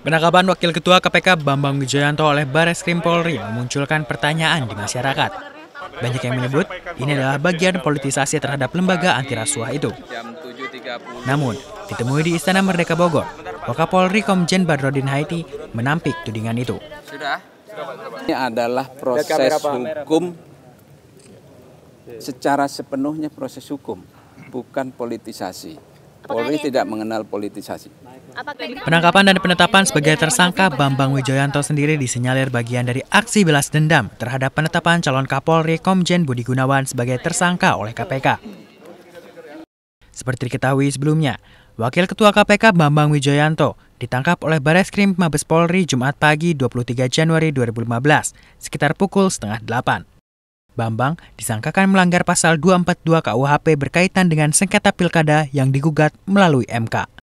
Penangkapan Wakil Ketua KPK Bambang Wijoyanto oleh Bares Krim Polri memunculkan pertanyaan di masyarakat. Banyak yang menyebut ini adalah bagian politisasi terhadap lembaga anti rasuah itu. Namun, ditemui di Istana Merdeka Bogor, Wakapolri Komjen Badrodin Haiti menampik tudingan itu. Ini adalah proses hukum secara sepenuhnya proses hukum, bukan politisasi. Polri tidak mengenal politisasi. Penangkapan dan penetapan sebagai tersangka Bambang Wijoyanto sendiri disinyalir bagian dari aksi belas dendam terhadap penetapan calon Kapolri Komjen Budi Gunawan sebagai tersangka oleh KPK. Seperti diketahui sebelumnya, Wakil Ketua KPK Bambang Wijoyanto ditangkap oleh Bareskrim Mabes Polri Jumat pagi 23 Januari 2015 sekitar pukul setengah delapan. Bambang disangkakan melanggar pasal 242 KUHP berkaitan dengan sengketa pilkada yang digugat melalui MK.